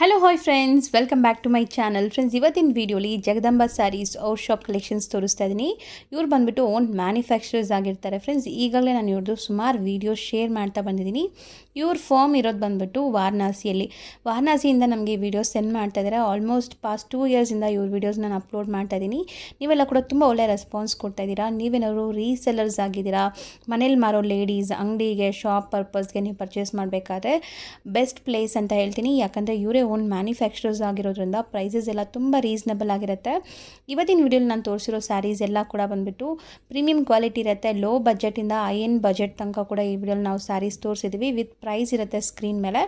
Hello hi friends welcome back to my channel friends ಇವತ್ತಿನ ವೀಡಿಯೋಲಿ ಜಗದಂಬ ಸ್ಯಾರೀಸ್ ಅವ್ರ ಶಾಪ್ ಕಲೆಕ್ಷನ್ಸ್ ತೋರಿಸ್ತಾ ಇದ್ದೀನಿ ಇವ್ರು ಬಂದುಬಿಟ್ಟು ಓನ್ ಮ್ಯಾನುಫ್ಯಾಕ್ಚರರ್ಸ್ ಆಗಿರ್ತಾರೆ ಫ್ರೆಂಡ್ಸ್ ಈಗಾಗಲೇ ನಾನು ಇವ್ರದ್ದು ಸುಮಾರು ವೀಡಿಯೋ ಶೇರ್ ಮಾಡ್ತಾ ಬಂದಿದ್ದೀನಿ ಇವ್ರ ಫಾರ್ಮ್ ಇರೋದು ಬಂದುಬಿಟ್ಟು ವಾರಣಾಸಿಯಲ್ಲಿ ವಾರಣಾಸಿಯಿಂದ ನಮಗೆ ವಿಡಿಯೋ ಸೆಂಡ್ ಮಾಡ್ತಾ ಇದ್ದಾರೆ ಆಲ್ಮೋಸ್ಟ್ ಪಾಸ್ಟ್ ಟೂ ಇಯರ್ಸಿಂದ ಇವ್ರ ವೀಡಿಯೋಸ್ ನಾನು ಅಪ್ಲೋಡ್ ಮಾಡ್ತಾ ಇದ್ದೀನಿ ನೀವೆಲ್ಲ ಕೂಡ ತುಂಬ ಒಳ್ಳೆಯ ರೆಸ್ಪಾನ್ಸ್ ಕೊಡ್ತಾ ಇದ್ದೀರಾ ನೀವೇನಾದ್ರು ರೀಸೆಲರ್ಸ್ ಆಗಿದ್ದೀರಾ ಮನೇಲಿ ಮಾರೋ ಲೇಡೀಸ್ ಅಂಗಡಿಗೆ ಶಾಪ್ ಪರ್ಪಸ್ಗೆ ನೀವು ಪರ್ಚೇಸ್ ಮಾಡಬೇಕಾದ್ರೆ ಬೆಸ್ಟ್ ಪ್ಲೇಸ್ ಅಂತ ಹೇಳ್ತೀನಿ ಯಾಕಂದರೆ ಇವರೇ ಅವರೇ ಓನ್ ಮ್ಯಾನುಫ್ಯಾಕ್ಚರರ್ಸ್ ಆಗಿರೋದ್ರಿಂದ ಪ್ರೈಸಸ್ ಎಲ್ಲ ತುಂಬ ರೀಸನಬಲ್ ಆಗಿರುತ್ತೆ ಇವತ್ತಿನ ವಿಡಿಯೋಲಿ ನಾನು ತೋರಿಸಿರೋ ಸ್ಯಾರೀಸ್ ಎಲ್ಲ ಕೂಡ ಬಂದುಬಿಟ್ಟು ಪ್ರೀಮಿಯಂ ಕ್ವಾಲಿಟಿ ಇರುತ್ತೆ ಲೋ ಬಜೆಟಿಂದ ಐ ಎನ್ ಬಜೆಟ್ ತನಕ ಕೂಡ ಈ ವಿಡಿಯೋಲಿ ನಾವು ಸ್ಯಾರೀಸ್ ತೋರಿಸಿದ್ದೀವಿ ವಿತ್ ಪ್ರೈಸ್ ಇರುತ್ತೆ ಸ್ಕ್ರೀನ್ ಮೇಲೆ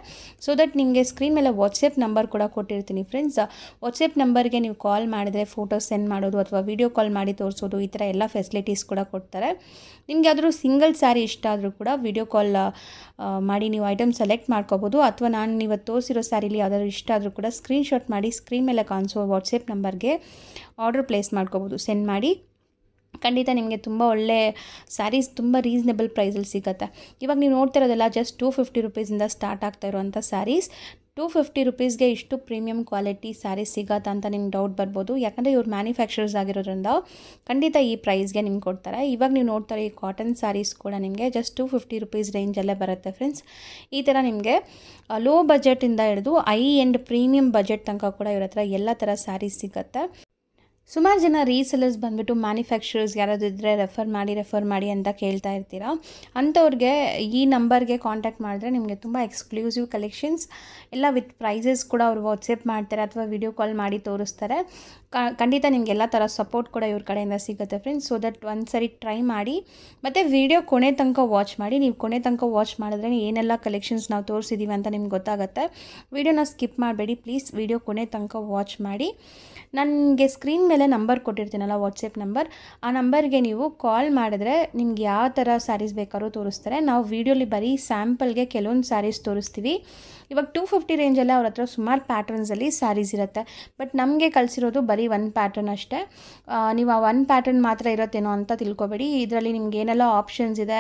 ಸೊ ದಟ್ ನಿಮಗೆ ಸ್ಕ್ರೀನ್ ಮೇಲೆ ವಾಟ್ಸಪ್ ನಂಬರ್ ಕೂಡ ಕೊಟ್ಟಿರ್ತೀನಿ ಫ್ರೆಂಡ್ಸ್ ವಾಟ್ಸಪ್ ನಂಬರ್ಗೆ ನೀವು ಕಾಲ್ ಮಾಡಿದರೆ ಫೋಟೋ ಸೆಂಡ್ ಮಾಡೋದು ಅಥವಾ ವಿಡಿಯೋ ಕಾಲ್ ಮಾಡಿ ತೋರಿಸೋದು ಈ ಥರ ಎಲ್ಲ ಫೆಸಿಲಿಟೀಸ್ ಕೂಡ ಕೊಡ್ತಾರೆ ನಿಮಗೆ ಆದರೂ ಸಿಂಗಲ್ ಸ್ಯಾರಿ ಇಷ್ಟ ಆದರೂ ಕೂಡ ವಿಡಿಯೋ ಕಾಲ್ ಮಾಡಿ ನೀವು ಐಟಮ್ ಸೆಲೆಕ್ಟ್ ಮಾಡ್ಕೋಬೋದು ಅಥವಾ ನಾನು ಇವತ್ತು ತೋರಿಸಿರೋ ಸ್ಯಾರಿಲಿ ಯಾವುದಾದ್ರು ಇಷ್ಟಾದರೂ ಇಷ್ಟ ಆದರೂ ಕೂಡ ಸ್ಕ್ರೀನ್ಶಾಟ್ ಮಾಡಿ ಸ್ಕ್ರೀನ್ ಮೇಲೆ ಕಾಣಿಸೋ ವಾಟ್ಸಪ್ ನಂಬರ್ಗೆ ಆರ್ಡರ್ ಪ್ಲೇಸ್ ಮಾಡ್ಕೋಬೋದು ಸೆಂಡ್ ಮಾಡಿ ಖಂಡಿತ ನಿಮಗೆ ತುಂಬ ಒಳ್ಳೆ ಸ್ಯಾರೀಸ್ ತುಂಬ ರೀಸನೇಬಲ್ ಪ್ರೈಸಲ್ಲಿ ಸಿಗುತ್ತೆ ಇವಾಗ ನೀವು ಇರೋದಲ್ಲ ಜಸ್ಟ್ ಟೂ ಫಿಫ್ಟಿ ರುಪೀಸಿಂದ ಸ್ಟಾರ್ಟ್ ಆಗ್ತಾ ಇರುವಂಥ ಸ್ಯಾರೀಸ್ ಟೂ ಫಿಫ್ಟಿ ರುಪೀಸ್ಗೆ ಇಷ್ಟು ಪ್ರೀಮಿಯಂ ಕ್ವಾಲಿಟಿ ಸ್ಯಾರೀಸ್ ಸಿಗತ್ತಾ ಅಂತ ನಿಮ್ಗೆ ಡೌಟ್ ಬರ್ಬೋದು ಯಾಕಂದರೆ ಇವ್ರು ಮ್ಯಾನುಫ್ಯಾಕ್ಚರರ್ಸ್ ಆಗಿರೋದ್ರಿಂದ ಖಂಡಿತ ಈ ಪ್ರೈಸ್ಗೆ ನಿಮ್ಗೆ ಕೊಡ್ತಾರೆ ಇವಾಗ ನೀವು ನೋಡ್ತಾರೆ ಈ ಕಾಟನ್ ಸ್ಯಾರೀಸ್ ಕೂಡ ನಿಮಗೆ ಜಸ್ಟ್ ಟೂ ಫಿಫ್ಟಿ ರುಪೀಸ್ ರೇಂಜಲ್ಲೇ ಬರುತ್ತೆ ಫ್ರೆಂಡ್ಸ್ ಈ ಥರ ನಿಮಗೆ ಲೋ ಬಜೆಟಿಂದ ಹಿಡಿದು ಐ ಎಂಡ್ ಪ್ರೀಮಿಯಂ ಬಜೆಟ್ ತನಕ ಕೂಡ ಇವ್ರ ಹತ್ರ ಎಲ್ಲ ಥರ ಸ್ಯಾರೀಸ್ ಸಿಗುತ್ತೆ ಸುಮಾರು ಜನ ರೀಸೆಲರ್ಸ್ ಬಂದುಬಿಟ್ಟು ಮ್ಯಾನುಫ್ಯಾಕ್ಚರರ್ಸ್ ಯಾರಾದರೂ ಇದ್ದರೆ ರೆಫರ್ ಮಾಡಿ ರೆಫರ್ ಮಾಡಿ ಅಂತ ಕೇಳ್ತಾ ಇರ್ತೀರ ಅಂಥವ್ರಿಗೆ ಈ ನಂಬರ್ಗೆ ಕಾಂಟ್ಯಾಕ್ಟ್ ಮಾಡಿದ್ರೆ ನಿಮಗೆ ತುಂಬ ಎಕ್ಸ್ಕ್ಲೂಸಿವ್ ಕಲೆಕ್ಷನ್ಸ್ ಎಲ್ಲ ವಿತ್ ಪ್ರೈಸಸ್ ಕೂಡ ಅವ್ರು ವಾಟ್ಸಪ್ ಮಾಡ್ತಾರೆ ಅಥವಾ ವಿಡಿಯೋ ಕಾಲ್ ಮಾಡಿ ತೋರಿಸ್ತಾರೆ ಖಂಡಿತ ನಿಮಗೆ ಎಲ್ಲ ಥರ ಸಪೋರ್ಟ್ ಕೂಡ ಇವ್ರ ಕಡೆಯಿಂದ ಸಿಗುತ್ತೆ ಫ್ರೆಂಡ್ಸ್ ಸೊ ದಟ್ ಒಂದು ಸರಿ ಟ್ರೈ ಮಾಡಿ ಮತ್ತು ವಿಡಿಯೋ ಕೊನೆ ತನಕ ವಾಚ್ ಮಾಡಿ ನೀವು ಕೊನೆ ತನಕ ವಾಚ್ ಮಾಡಿದ್ರೆ ಏನೆಲ್ಲ ಕಲೆಕ್ಷನ್ಸ್ ನಾವು ತೋರಿಸಿದ್ದೀವಿ ಅಂತ ನಿಮ್ಗೆ ಗೊತ್ತಾಗುತ್ತೆ ವಿಡಿಯೋನ ಸ್ಕಿಪ್ ಮಾಡಬೇಡಿ ಪ್ಲೀಸ್ ವಿಡಿಯೋ ಕೊನೆ ತನಕ ವಾಚ್ ಮಾಡಿ ನನಗೆ ಸ್ಕ್ರೀನ್ ಮೇಲೆ ನಂಬರ್ ಕೊಟ್ಟಿರ್ತೀನಲ್ಲ ವಾಟ್ಸಪ್ ನಂಬರ್ ಆ ನಂಬರ್ಗೆ ನೀವು ಕಾಲ್ ಮಾಡಿದ್ರೆ ನಿಮ್ಗೆ ಯಾವ ಥರ ಸ್ಯಾರೀಸ್ ಬೇಕಾದ್ರೂ ತೋರಿಸ್ತಾರೆ ನಾವು ವೀಡಿಯೋಲಿ ಬರೀ ಸ್ಯಾಂಪಲ್ಗೆ ಕೆಲವೊಂದು ಸ್ಯಾರೀಸ್ ತೋರಿಸ್ತೀವಿ ಇವಾಗ ಟೂ ಫಿಫ್ಟಿ ರೇಂಜಲ್ಲೇ ಅವ್ರ ಹತ್ರ ಸುಮಾರು ಪ್ಯಾಟ್ರನ್ಸಲ್ಲಿ ಸ್ಯಾರೀಸ್ ಇರುತ್ತೆ ಬಟ್ ನಮಗೆ ಕಲಿಸಿರೋದು ಬರೀ ಒನ್ ಪ್ಯಾಟರ್ನ್ ಅಷ್ಟೇ ನೀವು ಆ ಒನ್ ಪ್ಯಾಟರ್ನ್ ಮಾತ್ರ ಇರುತ್ತೇನೋ ಅಂತ ತಿಳ್ಕೊಬೇಡಿ ಇದರಲ್ಲಿ ನಿಮ್ಗೆ ಏನೆಲ್ಲ ಆಪ್ಷನ್ಸ್ ಇದೆ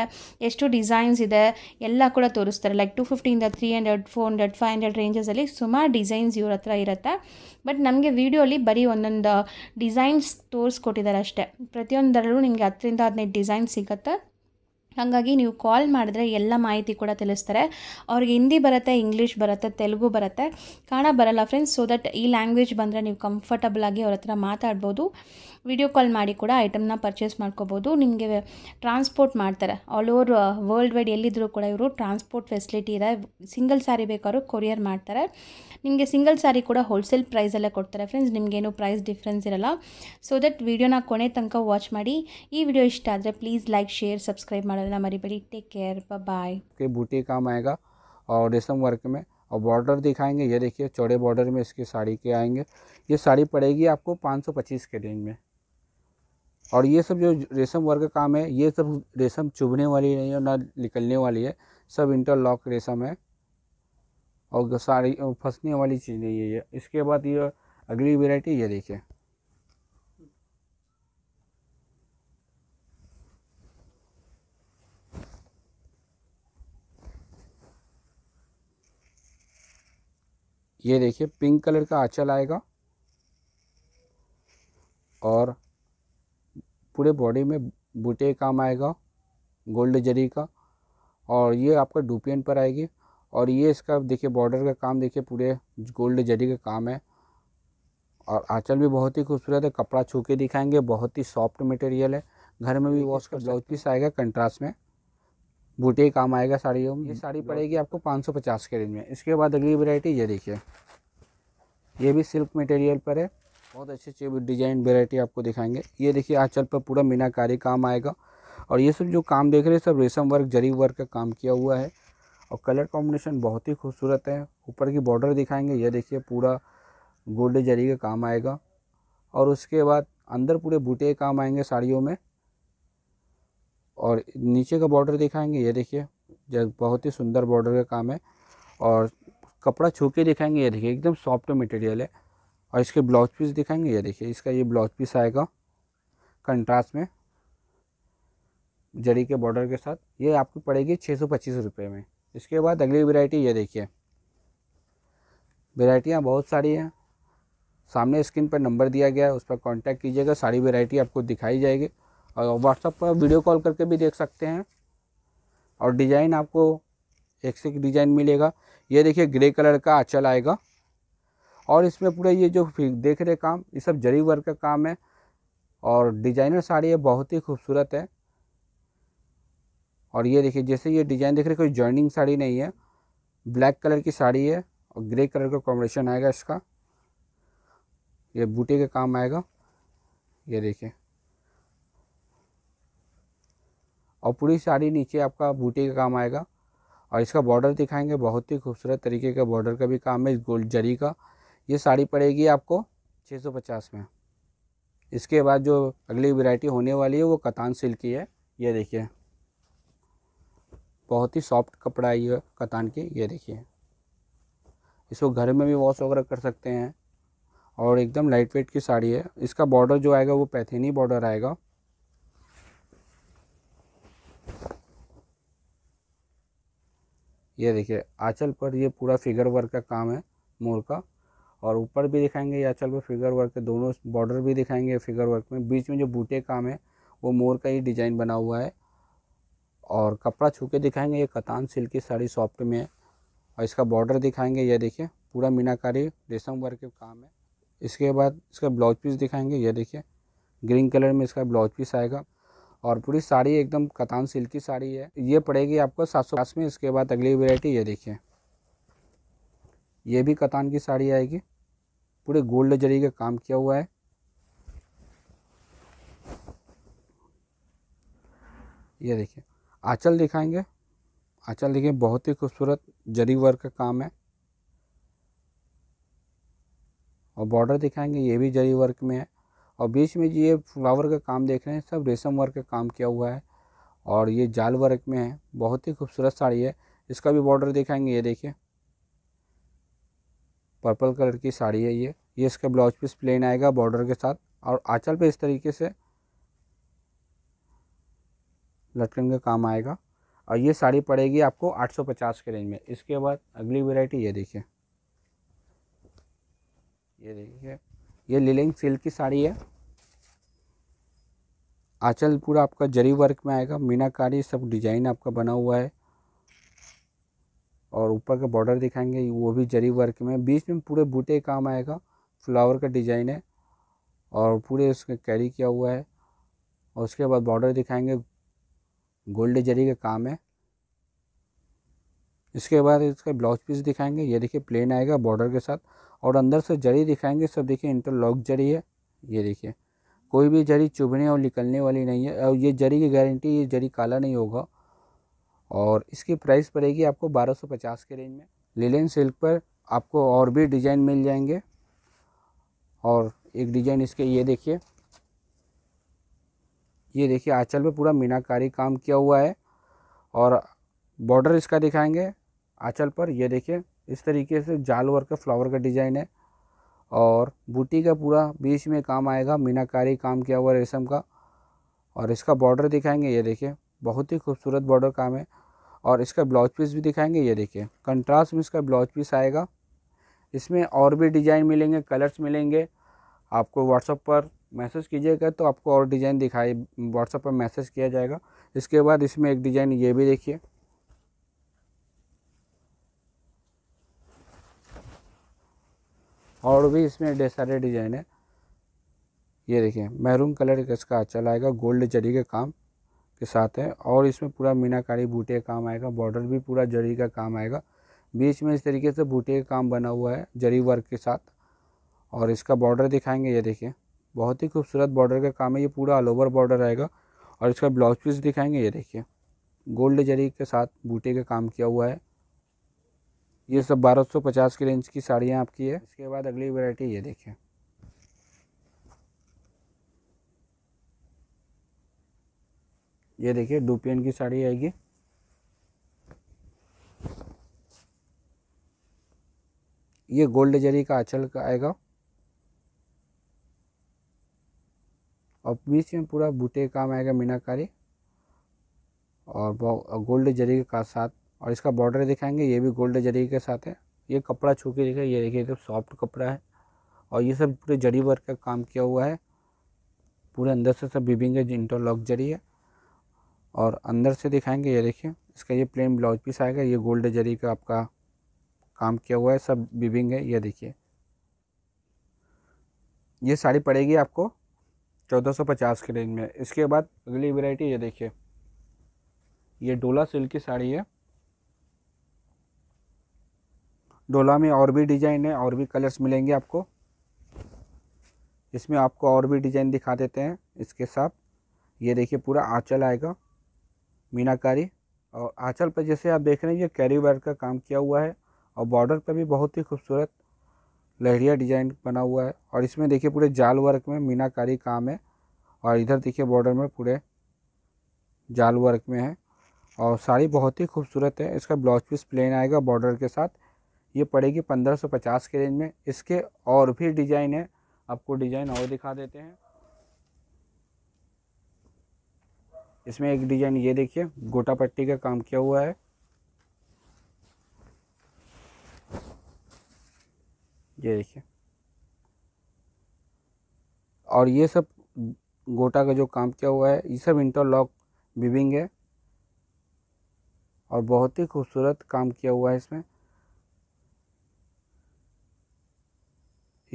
ಎಷ್ಟು ಡಿಸೈನ್ಸ್ ಇದೆ ಎಲ್ಲ ಕೂಡ ತೋರಿಸ್ತಾರೆ ಲೈಕ್ ಟು ಫಿಫ್ಟಿಯಿಂದ three hundred four hundred five hundred ರೇಂಜಸಲ್ಲಿ ಸುಮಾರು ಡಿಸೈನ್ಸ್ ಇವ್ರ ಹತ್ರ ಇರುತ್ತೆ ಬಟ್ ನಮಗೆ ವೀಡಿಯೋಲಿ ಬರೀ ಒಂದೊಂದು ಡಿಸೈನ್ಸ್ ತೋರಿಸ್ಕೊಟ್ಟಿದ್ದಾರೆ ಅಷ್ಟೇ ಪ್ರತಿಯೊಂದರಲ್ಲೂ ನಿಮಗೆ ಹತ್ತರಿಂದ ಹದಿನೈದು ಡಿಸೈನ್ ಸಿಗುತ್ತೆ ಹಾಗಾಗಿ ನೀವು ಕಾಲ್ ಮಾಡಿದ್ರೆ ಎಲ್ಲ ಮಾಹಿತಿ ಕೂಡ ತಿಳಿಸ್ತಾರೆ ಅವ್ರಿಗೆ ಹಿಂದಿ ಬರುತ್ತೆ ಇಂಗ್ಲೀಷ್ ಬರುತ್ತೆ ತೆಲುಗು ಬರುತ್ತೆ ಕಾಣ ಬರಲ್ಲ ಫ್ರೆಂಡ್ಸ್ ಸೊ ದಟ್ ಈ ಲ್ಯಾಂಗ್ವೇಜ್ ಬಂದರೆ ನೀವು ಕಂಫರ್ಟಬಲ್ ಆಗಿ ಅವ್ರ ಹತ್ರ ಮಾತಾಡ್ಬೋದು ವಿಡಿಯೋ ಕಾಲ್ ಮಾಡಿ ಕೂಡ ಐಟಮ್ನ ಪರ್ಚೇಸ್ ಮಾಡ್ಕೋಬೋದು ನಿಮಗೆ ಟ್ರಾನ್ಸ್ಪೋರ್ಟ್ ಮಾಡ್ತಾರೆ ಆಲ್ ಓವರ್ ವರ್ಲ್ಡ್ ವೈಡ್ ಎಲ್ಲಿದ್ದರೂ ಕೂಡ ಇವರು ಟ್ರಾನ್ಸ್ಪೋರ್ಟ್ ಫೆಸಿಲಿಟಿ ಇದೆ ಸಿಂಗಲ್ ಸ್ಯಾರಿ ಬೇಕಾದ್ರು ಕೊರಿಯರ್ ಮಾಡ್ತಾರೆ ನಿಮಗೆ ಸಿಂಗಲ್ ಸ್ಯಾರಿ ಕೂಡ ಹೋಲ್ಸೇಲ್ ಪ್ರೈಸಲ್ಲೇ ಕೊಡ್ತಾರೆ ಫ್ರೆಂಡ್ಸ್ ನಿಮಗೇನು ಪ್ರೈಸ್ ಡಿಫ್ರೆನ್ಸ್ ಇರಲ್ಲ ಸೊ ದಟ್ ವಿಡಿಯೋನ ಕೊನೆ ತನಕ ವಾಚ್ ಮಾಡಿ ಈ ವಿಡಿಯೋ ಇಷ್ಟ ಆದರೆ ಪ್ಲೀಸ್ ಲೈಕ್ ಶೇರ್ ಸಬ್ಸ್ಕ್ರೈಬ್ ಮಾಡೋ करना हमारी बड़ी टेक केयर बाय के बूटी काम आएगा और रेशम वर्क में और बॉर्डर दिखाएंगे ये देखिए चौड़े बॉर्डर में इसकी साड़ी के आएंगे ये साड़ी पड़ेगी आपको 525 के रेंज में और ये सब जो रेशम वर्क का काम है ये सब रेशम चुभने वाली नहीं है ना निकलने वाली है सब इंटरलॉक रेशम है और साड़ी फंसने वाली चीज़ नहीं है ये इसके बाद ये अगली वेराइटी ये देखिए ये देखिए पिंक कलर का आँचल आएगा और पूरे बॉडी में बूटे काम आएगा गोल्ड जरी का और ये आपका डुपियन पर आएगी और ये इसका देखिए बॉर्डर का काम देखिए पूरे गोल्ड जरी का काम है और आँचल भी बहुत ही खूबसूरत है कपड़ा छू के दिखाएंगे बहुत ही सॉफ्ट मटेरियल है घर में भी वॉश कर ब्लाउज पीस आएगा कंट्रास्ट में बूटे काम आएगा साड़ियों में ये हम्म, साड़ी पड़ेगी आपको पाँच सौ पचास के रेंज में इसके बाद अगली वेरायटी ये देखिए ये भी सिल्क मटेरियल पर है बहुत अच्छे अच्छे डिजाइन वेरायटी आपको दिखाएंगे ये देखिए आंचल पर पूरा मीनाकारी काम आएगा और ये सब जो काम देख रहे हैं सब रेशम वर्क जरी वर्क का काम किया हुआ है और कलर कॉम्बिनेशन बहुत ही खूबसूरत है ऊपर की बॉर्डर दिखाएंगे ये देखिए पूरा गोल्ड जरी का काम आएगा और उसके बाद अंदर पूरे बूटे काम आएंगे साड़ियों में और नीचे का बॉर्डर दिखाएंगे ये देखिए जो बहुत ही सुंदर बॉर्डर का काम है और कपड़ा छू के दिखाएंगे ये देखिए एकदम सॉफ्ट मटेरियल है और इसके ब्लाउज पीस दिखाएंगे ये देखिए इसका ये ब्लाउज पीस आएगा कंट्रास्ट में जड़ी के बॉर्डर के साथ ये आपको पड़ेगी छः सौ पच्चीस रुपये में इसके बाद अगली वेराइटी ये देखिए वेराइटियाँ बहुत सारी हैं सामने स्क्रीन पर नंबर दिया गया है उस पर कॉन्टैक्ट कीजिएगा सारी वेराइटी आपको दिखाई जाएगी और व्हाट्सअप पर वीडियो कॉल करके भी देख सकते हैं और डिज़ाइन आपको एक से एक डिज़ाइन मिलेगा ये देखिए ग्रे कलर का अचल आएगा और इसमें पूरा ये जो देख रहे काम ये सब जरी वर्क का काम है और डिजाइनर साड़ी ये बहुत ही खूबसूरत है और ये देखिए जैसे ये डिज़ाइन देख रहे कोई जॉइनिंग साड़ी नहीं है ब्लैक कलर की साड़ी है और ग्रे कलर का कॉम्बिनेशन आएगा इसका ये बूटे का काम आएगा ये देखिए और पूरी साड़ी नीचे आपका बूटी का काम आएगा और इसका बॉर्डर दिखाएंगे बहुत ही खूबसूरत तरीके का बॉर्डर का भी काम है गोल्ड जरी का ये साड़ी पड़ेगी आपको 650 में इसके बाद जो अगली वैरायटी होने वाली है वो कतान सिल्क की है ये देखिए बहुत ही सॉफ्ट कपड़ा है ये कतान की ये देखिए इसको घर में भी वॉश वगैरह कर सकते हैं और एकदम लाइट वेट की साड़ी है इसका बॉर्डर जो आएगा वो पैथिनी बॉर्डर आएगा ये देखिए आंचल पर ये पूरा फिगर वर्क का काम है मोर का और ऊपर भी दिखाएंगे ये आंचल पर फिगर वर्क के दोनों बॉर्डर भी दिखाएंगे फिगर वर्क में बीच में जो बूटे काम है वो मोर का ही डिजाइन बना हुआ है और कपड़ा छू के दिखाएंगे ये कतान सिल्क की साड़ी सॉफ्ट में है और इसका बॉर्डर दिखाएंगे ये देखिए पूरा मीनाकारी रेशम वर्क के काम है इसके बाद इसका ब्लाउज पीस दिखाएंगे ये देखिए ग्रीन कलर में इसका ब्लाउज पीस आएगा और पूरी साड़ी एकदम कतान सिल्क की साड़ी है ये पड़ेगी आपको सात सौ में इसके बाद अगली वेराइटी ये देखिए ये भी कतान की साड़ी आएगी पूरे गोल्ड जरी का काम किया हुआ है ये देखिए आंचल दिखाएंगे आंचल देखिए बहुत ही खूबसूरत जरी वर्क का काम है और बॉर्डर दिखाएंगे ये भी जरी वर्क में है और बीच में ये फ्लावर का काम देख रहे हैं सब रेशम वर्क का काम किया हुआ है और ये जाल वर्क में है बहुत ही खूबसूरत साड़ी है इसका भी बॉर्डर दिखाएंगे ये देखिए पर्पल कलर की साड़ी है ये ये इसका ब्लाउज पीस प्लेन आएगा बॉर्डर के साथ और आँचल पर इस तरीके से लटकन का काम आएगा और ये साड़ी पड़ेगी आपको 850 के रेंज में इसके बाद अगली वैरायटी ये देखिए ये देखिए ये लिलिंग सिल्क की साड़ी है आंचल पूरा आपका जरी वर्क में आएगा मीनाकारी सब डिजाइन आपका बना हुआ है और ऊपर का बॉर्डर दिखाएंगे वो भी जरी वर्क में बीच में पूरे बूटे काम आएगा फ्लावर का डिजाइन है और पूरे उसके कैरी किया हुआ है और उसके बाद बॉर्डर दिखाएंगे गोल्ड जरी का काम है इसके बाद इसका ब्लाउज पीस दिखाएंगे ये देखिए प्लेन आएगा बॉर्डर के साथ और अंदर से जड़ी दिखाएंगे सब देखिए इंटरलॉक जड़ी है ये देखिए कोई भी जड़ी चुभने और निकलने वाली नहीं है और ये जड़ी की गारंटी ये जड़ी काला नहीं होगा और इसकी प्राइस पड़ेगी आपको 1250 के रेंज में लिलेन सिल्क पर आपको और भी डिज़ाइन मिल जाएंगे और एक डिज़ाइन इसके ये देखिए ये देखिए आंचल पर पूरा मीनाकारी काम किया हुआ है और बॉर्डर इसका दिखाएंगे आंचल पर ये देखिए इस तरीके से जाल वर्क का फ्लावर का डिज़ाइन है और बूटी का पूरा बीच में काम आएगा मीनाकारी काम किया हुआ रेशम का और इसका बॉर्डर दिखाएंगे ये देखिए बहुत ही खूबसूरत बॉर्डर काम है और इसका ब्लाउज पीस भी दिखाएंगे ये देखिए कंट्रास्ट में इसका ब्लाउज पीस आएगा इसमें और भी डिज़ाइन मिलेंगे कलर्स मिलेंगे आपको व्हाट्सअप पर मैसेज कीजिएगा तो आपको और डिज़ाइन दिखाई व्हाट्सअप पर मैसेज किया जाएगा इसके बाद इसमें एक डिज़ाइन ये भी देखिए और भी इसमें ढेर सारे डिज़ाइन है ये देखिए महरूम कलर इसका अच्छा आएगा गोल्ड जरी के काम के साथ है और इसमें पूरा मीनाकारी बूटे का काम आएगा बॉर्डर भी पूरा जरी का काम आएगा बीच में इस तरीके से बूटे का काम बना हुआ है जरी वर्क के साथ और इसका बॉर्डर दिखाएंगे ये देखिए बहुत ही खूबसूरत बॉर्डर का काम है ये पूरा ऑल ओवर बॉर्डर आएगा और इसका ब्लाउज पीस दिखाएंगे ये देखिए गोल्ड जरी के साथ बूटे का काम किया हुआ है ये सब 1250 की रेंज की साड़ियाँ आपकी है इसके बाद अगली वैरायटी ये देखिए ये देखिए डुपियन की साड़ी आएगी ये गोल्ड जरी का आंचल का आएगा और बीच में पूरा बूटे काम आएगा मीनाकारी और गोल्ड जरी का साथ और इसका बॉर्डर दिखाएंगे ये भी गोल्ड जरी के साथ है ये कपड़ा छू के दिखाई ये देखिए एकदम सॉफ्ट कपड़ा है और ये सब पूरे जरी वर्क का काम किया हुआ है पूरे अंदर से सब बीबिंग है इंटरलॉक जरी है और अंदर से दिखाएंगे ये देखिए इसका ये प्लेन ब्लाउज पीस आएगा ये गोल्ड जरी का आपका काम किया हुआ है सब बीबिंग है ये देखिए ये साड़ी पड़ेगी आपको 1450 के रेंज में इसके बाद अगली वैरायटी ये देखिए ये डोला सिल्क की साड़ी है डोला में और भी डिज़ाइन है और भी कलर्स मिलेंगे आपको इसमें आपको और भी डिज़ाइन दिखा देते हैं इसके साथ ये देखिए पूरा आँचल आएगा मीनाकारी और आँचल पर जैसे आप देख रहे हैं ये कैरी वर्क का काम किया हुआ है और बॉर्डर पर भी बहुत ही खूबसूरत लहरिया डिज़ाइन बना हुआ है और इसमें देखिए पूरे जाल वर्क में मीनाकारी काम है और इधर देखिए बॉर्डर में पूरे जाल वर्क में है और साड़ी बहुत ही खूबसूरत है इसका ब्लाउज पीस प्लेन आएगा बॉर्डर के साथ ये पड़ेगी 1550 के रेंज में इसके और भी डिज़ाइन है आपको डिज़ाइन और दिखा देते हैं इसमें एक डिज़ाइन ये देखिए गोटा पट्टी का काम किया हुआ है ये देखिए और ये सब गोटा का जो काम किया हुआ है ये सब इंटरलॉक विविंग है और बहुत ही खूबसूरत काम किया हुआ है इसमें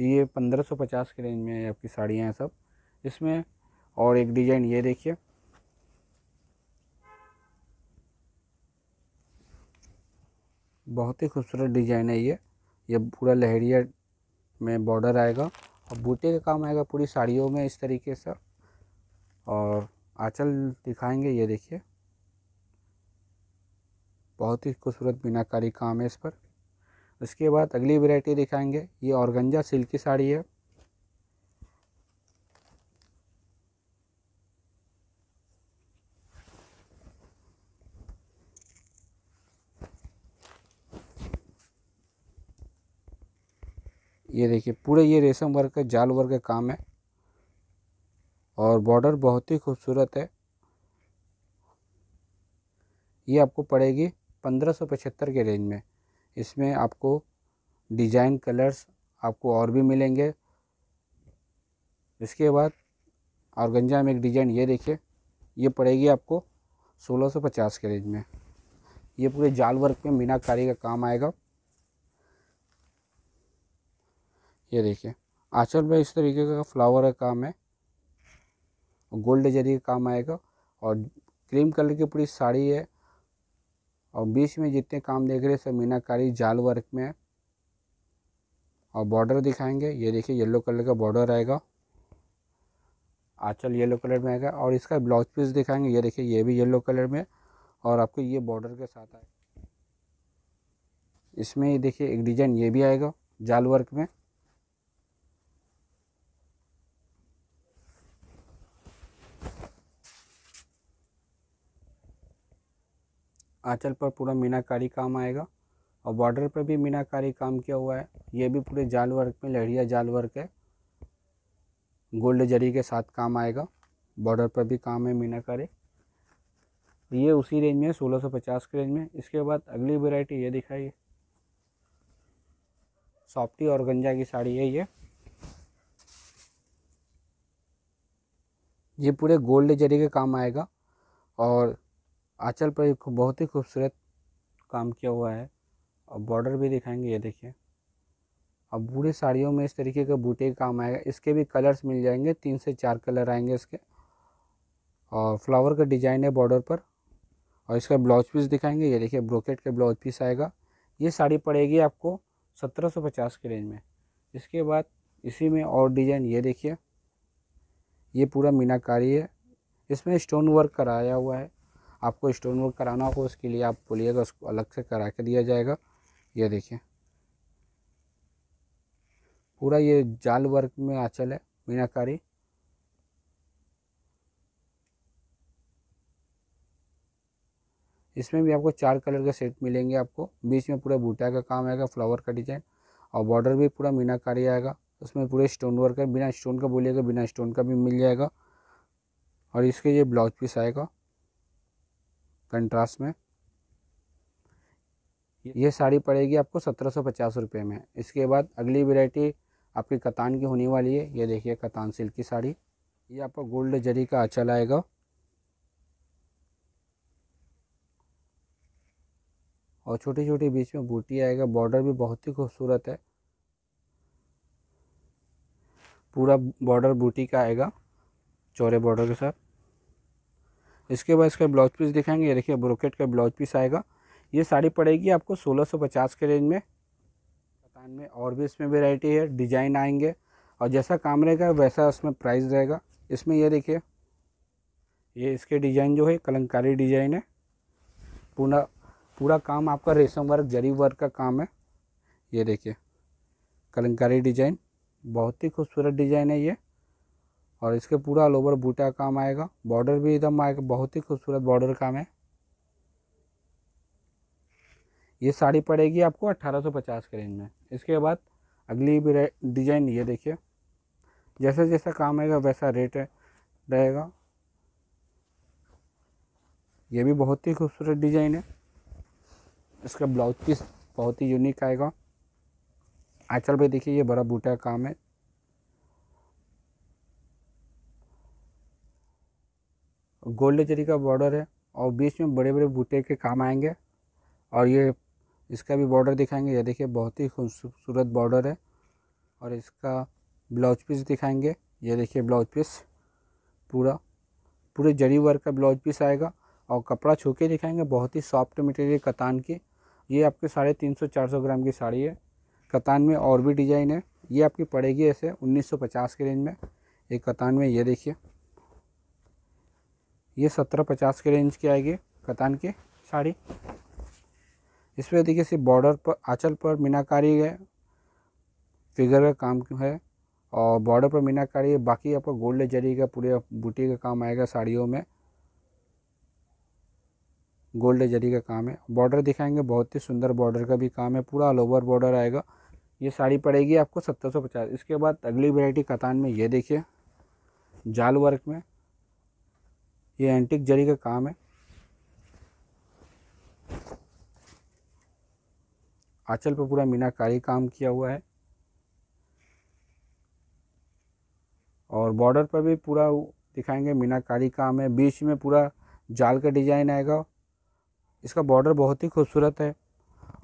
ये पंद्रह सौ पचास के रेंज में आपकी साड़ियाँ हैं सब इसमें और एक डिज़ाइन ये देखिए बहुत ही खूबसूरत डिज़ाइन है ये ये पूरा लहरिया में बॉर्डर आएगा और बूटे का काम आएगा पूरी साड़ियों में इस तरीके से और आंचल दिखाएंगे ये देखिए बहुत ही खूबसूरत बिनाकारी काम है इस पर उसके बाद अगली वेराइटी दिखाएंगे ये औरगंजा सिल्क की साड़ी है ये देखिए पूरे ये रेशम वर्ग का जाल वर्ग का काम है और बॉर्डर बहुत ही खूबसूरत है ये आपको पड़ेगी पंद्रह सौ पचहत्तर के रेंज में इसमें आपको डिजाइन कलर्स आपको और भी मिलेंगे इसके बाद और गंजा में एक डिज़ाइन ये देखिए ये पड़ेगी आपको 1650 के रेंज में ये पूरे जाल वर्क में मीनाकारी का काम आएगा ये देखिए आंचल में इस तरीके का फ्लावर का काम है गोल्ड जरी का काम आएगा और क्रीम कलर की पूरी साड़ी है और बीच में जितने काम देख रहे हैं सब मीनाकारी जाल वर्क में है और बॉर्डर दिखाएंगे ये देखिए येलो कलर का बॉर्डर आएगा आंचल येलो कलर में आएगा और इसका ब्लाउज पीस दिखाएंगे ये देखिए ये भी येलो कलर में और आपको ये बॉर्डर के साथ आएगा इसमें देखिए एक डिजाइन ये भी आएगा जाल वर्क में आंचल पर पूरा मीनाकारी काम आएगा और बॉर्डर पर भी मीनाकारी काम किया हुआ है ये भी पूरे जाल वर्क में लहरिया जाल वर्क है गोल्ड जरी के साथ काम आएगा बॉर्डर पर भी काम है मीनाकारी ये उसी रेंज में सोलह सौ पचास के रेंज में इसके बाद अगली वेराइटी ये दिखाइए सॉफ्टी और गंजा की साड़ी है ये ये पूरे गोल्ड जरी के काम आएगा और आंचल पर बहुत ही खूबसूरत काम किया हुआ है और बॉर्डर भी दिखाएंगे ये देखिए अब बूढ़ी साड़ियों में इस तरीके का बूटे का काम आएगा इसके भी कलर्स मिल जाएंगे तीन से चार कलर आएंगे इसके और फ्लावर का डिजाइन है बॉर्डर पर और इसका ब्लाउज पीस दिखाएंगे ये देखिए ब्रोकेट का ब्लाउज पीस आएगा ये साड़ी पड़ेगी आपको सत्रह सौ पचास के रेंज में इसके बाद इसी में और डिजाइन ये देखिए ये पूरा मीनाकारी है इसमें स्टोन वर्क कराया हुआ है आपको स्टोन वर्क कराना होगा उसके लिए आप बोलिएगा उसको अलग से करा के दिया जाएगा ये देखिए पूरा ये जाल वर्क में आंचल है मीनाकारी इसमें भी आपको चार कलर के सेट मिलेंगे आपको बीच में पूरा बूटा का काम आएगा फ्लावर का डिजाइन और बॉर्डर भी पूरा मीनाकारी आएगा उसमें पूरे स्टोन वर्क है बिना स्टोन का बोलिएगा बिना स्टोन का भी मिल जाएगा और इसके ये ब्लाउज पीस आएगा कंट्रास्ट में ये साड़ी पड़ेगी आपको सत्रह सौ पचास रुपये में इसके बाद अगली वेरायटी आपकी कतान की होने वाली है ये देखिए कतान सिल्क की साड़ी ये आपको गोल्ड जरी का आँचल आएगा और छोटी छोटी बीच में बूटी आएगा बॉर्डर भी बहुत ही खूबसूरत है पूरा बॉर्डर बूटी का आएगा चौरे बॉर्डर के साथ इसके बाद इसका ब्लाउज पीस दिखाएंगे ये देखिए ब्रोकेट का ब्लाउज पीस आएगा ये साड़ी पड़ेगी आपको 1650 के रेंज में कतान में और भी इसमें वेराइटी है डिजाइन आएंगे और जैसा काम रहेगा वैसा उसमें प्राइस रहेगा इसमें यह देखिए ये इसके डिज़ाइन जो है कलंकारी डिजाइन है पूरा पूरा काम आपका रेशम वर्क जरी वर्क का काम है ये देखिए कलंकारी डिजाइन बहुत ही खूबसूरत डिजाइन है ये और इसके पूरा लोवर बूटा काम आएगा बॉर्डर भी एकदम आएगा बहुत ही खूबसूरत बॉर्डर काम है ये साड़ी पड़ेगी आपको अट्ठारह सौ पचास के रेंज में इसके बाद अगली भी डिज़ाइन ये देखिए जैसे जैसा काम आएगा वैसा रेट रहेगा ये भी बहुत ही खूबसूरत डिज़ाइन है इसका ब्लाउज पीस बहुत ही यूनिक आएगा आंचल पे देखिए ये बड़ा बूटा काम है गोल्ड जरी का बॉर्डर है और बीच में बड़े बड़े बूटे के काम आएंगे और ये इसका भी बॉर्डर दिखाएंगे ये देखिए बहुत ही खूबसूरत बॉर्डर है और इसका ब्लाउज पीस दिखाएंगे ये देखिए ब्लाउज पीस पूरा पूरे जरी वर्क का ब्लाउज पीस आएगा और कपड़ा छू के दिखाएंगे बहुत ही सॉफ्ट मटेरियल कतान की ये आपके साढ़े तीन सौ चार सौ ग्राम की साड़ी है कतान में और भी डिज़ाइन है ये आपकी पड़ेगी ऐसे पचास के रेंज में एक कतान में ये देखिए ये सत्रह पचास के रेंज की आएगी कतान की साड़ी इस पर देखिए सिर्फ बॉर्डर पर आंचल पर मीनाकारी है फिगर का काम है और बॉर्डर पर मीनाकारी है बाकी आपका गोल्ड जरी का पूरे बूटी का काम आएगा साड़ियों में गोल्ड जरी का काम है बॉर्डर दिखाएंगे बहुत ही सुंदर बॉर्डर का भी काम है पूरा ऑल ओवर बॉर्डर आएगा ये साड़ी पड़ेगी आपको सत्तर सौ पचास इसके बाद अगली वेराइटी कतान में ये देखिए जाल वर्क में ये एंटिक जरी का काम है आंचल पर पूरा मीनाकारी काम किया हुआ है और बॉर्डर पर भी पूरा दिखाएंगे मीनाकारी काम है बीच में पूरा जाल का डिजाइन आएगा इसका बॉर्डर बहुत ही खूबसूरत है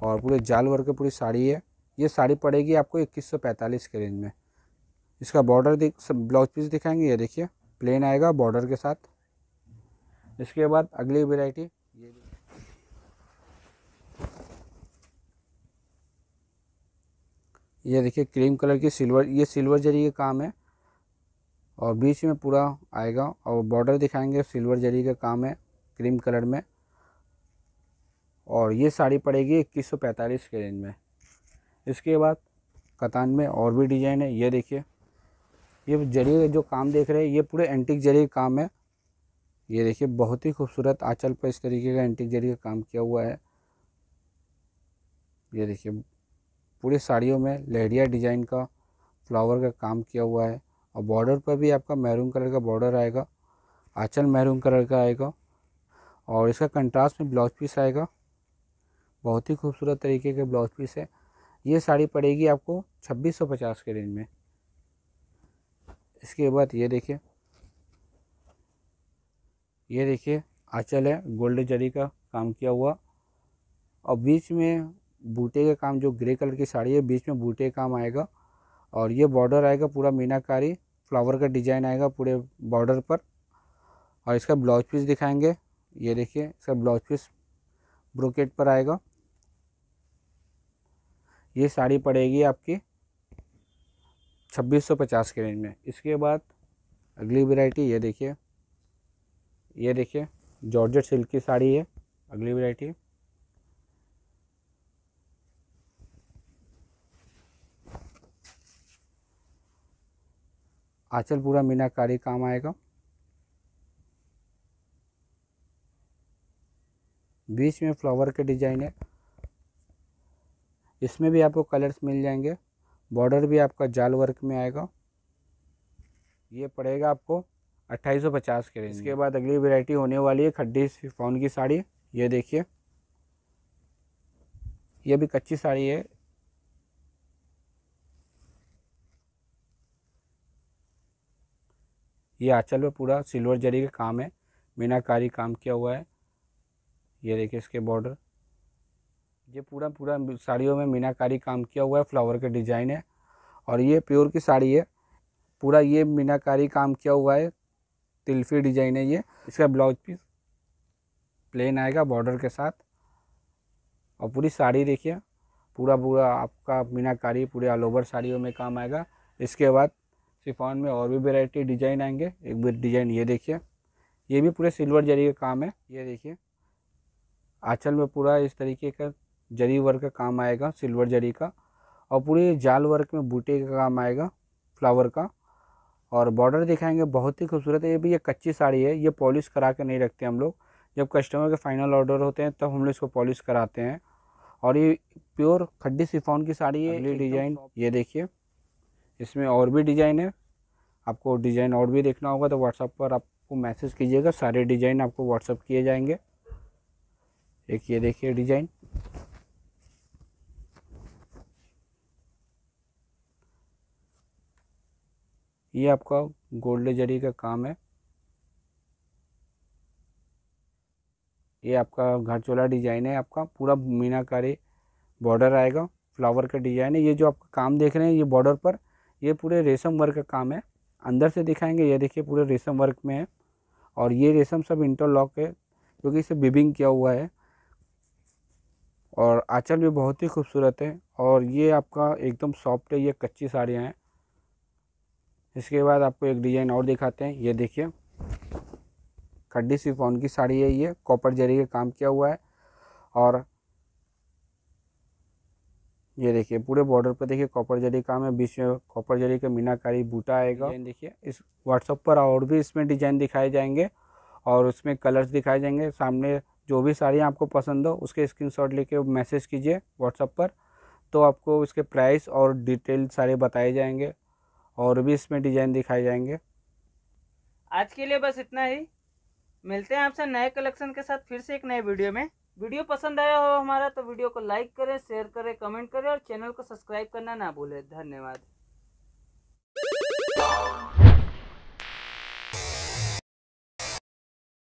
और पूरे जाल वर्ग की पूरी साड़ी है ये साड़ी पड़ेगी आपको इक्कीस सौ पैंतालीस के रेंज में इसका बॉर्डर ब्लाउज पीस दिखाएंगे ये देखिए प्लेन आएगा बॉर्डर के साथ इसके बाद अगली वेराइटी ये ये देखिए क्रीम कलर की सिल्वर ये सिल्वर जरी का काम है और बीच में पूरा आएगा और बॉर्डर दिखाएंगे सिल्वर जरी का काम है क्रीम कलर में और ये साड़ी पड़ेगी इक्कीस सौ पैंतालीस के रेंज में इसके बाद कतान में और भी डिजाइन है ये देखिए ये जरी जो काम देख रहे हैं ये पूरे एंटिक जरी काम है ये देखिए बहुत ही खूबसूरत आंचल पर इस तरीके का एंटीक जरी का काम किया हुआ है ये देखिए पूरी साड़ियों में लहरिया डिजाइन का फ्लावर का काम किया हुआ है और बॉर्डर पर भी आपका मैरून कलर का बॉर्डर आएगा आंचल मैरून कलर का आएगा और इसका कंट्रास्ट में ब्लाउज पीस आएगा बहुत ही खूबसूरत तरीके के ब्लाउज पीस है ये साड़ी पड़ेगी आपको छब्बीस सौ पचास के रेंज में इसके बाद ये देखिए ये देखिए आँचल है गोल्ड जरी का काम किया हुआ और बीच में बूटे का काम जो ग्रे कलर की साड़ी है बीच में बूटे का काम आएगा और ये बॉर्डर आएगा पूरा मीनाकारी फ्लावर का डिजाइन आएगा पूरे बॉर्डर पर और इसका ब्लाउज पीस दिखाएंगे ये देखिए इसका ब्लाउज पीस ब्रोकेट पर आएगा ये साड़ी पड़ेगी आपकी 2650 के रेंज में इसके बाद अगली वेराइटी ये देखिए ये देखिए जॉर्जेट सिल्क की साड़ी है अगली वैरायटी आचल पूरा मीनाकारी काम आएगा बीच में फ्लावर के डिजाइन है इसमें भी आपको कलर्स मिल जाएंगे बॉर्डर भी आपका जाल वर्क में आएगा ये पड़ेगा आपको अट्ठाईस सौ पचास के रेंज इसके हम्म। बाद अगली वेराइटी होने वाली है खड्डी शिफॉन की साड़ी ये देखिए ये भी कच्ची साड़ी है ये आंचल में पूरा सिल्वर जरी का काम है मीनाकारी काम किया हुआ है ये देखिए इसके बॉर्डर ये पूरा पूरा साड़ियों में मीनाकारी काम किया हुआ है फ्लावर के डिज़ाइन है और ये प्योर की साड़ी है पूरा ये मीनाकारी काम किया हुआ है तिल्फी डिजाइन है ये इसका ब्लाउज पीस प्लेन आएगा बॉर्डर के साथ और पूरी साड़ी देखिए पूरा पूरा आपका मीनाकारी पूरे ऑल ओवर साड़ियों में काम आएगा इसके बाद शिफॉन में और भी वेराइटी डिजाइन आएंगे एक भी डिजाइन ये देखिए ये भी पूरे सिल्वर जरी का काम है ये देखिए आंचल में पूरा इस तरीके का जरी वर्क का काम आएगा सिल्वर जरी का और पूरे जाल वर्क में बूटे का काम आएगा फ्लावर का और बॉर्डर दिखाएंगे बहुत ही खूबसूरत है ये भी ये कच्ची साड़ी है ये पॉलिश करा के नहीं रखते हम लोग जब कस्टमर के फाइनल ऑर्डर होते हैं तब तो हम लोग इसको पॉलिश कराते हैं और ये प्योर खड्डी सिफोन की साड़ी है ये डिज़ाइन ये देखिए इसमें और भी डिज़ाइन है आपको डिज़ाइन और भी देखना होगा तो व्हाट्सअप पर आपको मैसेज कीजिएगा सारे डिज़ाइन आपको व्हाट्सअप किए जाएंगे एक ये देखिए डिज़ाइन ये आपका गोल्ड जरी का काम है ये आपका घर चोला डिजाइन है आपका पूरा मीनाकारी बॉर्डर आएगा फ्लावर का डिजाइन है ये जो आप काम देख रहे हैं ये बॉर्डर पर ये पूरे रेशम वर्क का काम है अंदर से दिखाएंगे ये देखिए पूरे रेशम वर्क में है और ये रेशम सब इंटरलॉक है क्योंकि इसे बिबिंग किया हुआ है और आंचल भी बहुत ही खूबसूरत है और ये आपका एकदम सॉफ्ट है ये कच्ची साड़ियाँ हैं इसके बाद आपको एक डिज़ाइन और दिखाते हैं ये देखिए खड्डी सिफोन की साड़ी है ये कॉपर जरी का काम किया हुआ है और ये देखिए पूरे बॉर्डर पर देखिए कॉपर जरी काम है बीच में कॉपर जरी का मीनाकारी बूटा आएगा देखिए इस व्हाट्सअप पर और भी इसमें डिजाइन दिखाए जाएंगे और उसमें कलर्स दिखाए जाएंगे सामने जो भी साड़ियाँ आपको पसंद हो उसके स्क्रीनशॉट लेके मैसेज कीजिए व्हाट्सअप पर तो आपको इसके प्राइस और डिटेल सारे बताए जाएंगे और भी इसमें डिज़ाइन दिखाए जाएंगे आज के लिए बस इतना ही मिलते हैं आपसे नए कलेक्शन के साथ फिर से एक नए वीडियो में वीडियो पसंद आया हो हमारा तो वीडियो को लाइक करें शेयर करें कमेंट करें और चैनल को सब्सक्राइब करना ना भूलें धन्यवाद